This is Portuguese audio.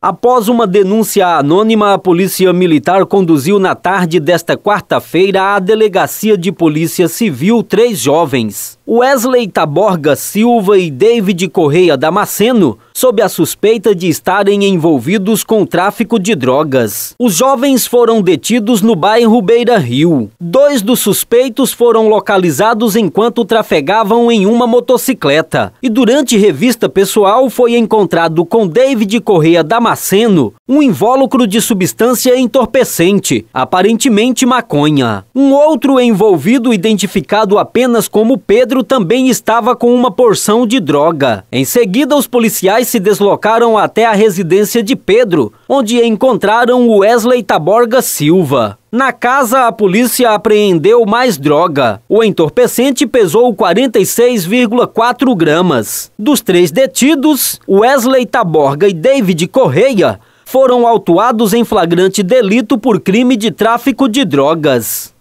Após uma denúncia anônima, a Polícia Militar conduziu na tarde desta quarta-feira à Delegacia de Polícia Civil três jovens. Wesley Taborga Silva e David Correia Damasceno, sob a suspeita de estarem envolvidos com tráfico de drogas. Os jovens foram detidos no bairro Beira Rio. Dois dos suspeitos foram localizados enquanto trafegavam em uma motocicleta. E durante revista pessoal foi encontrado com David Correia Damasceno um invólucro de substância entorpecente, aparentemente maconha. Um outro envolvido, identificado apenas como Pedro também estava com uma porção de droga. Em seguida, os policiais se deslocaram até a residência de Pedro, onde encontraram Wesley Taborga Silva. Na casa, a polícia apreendeu mais droga. O entorpecente pesou 46,4 gramas. Dos três detidos, Wesley Taborga e David Correia foram autuados em flagrante delito por crime de tráfico de drogas.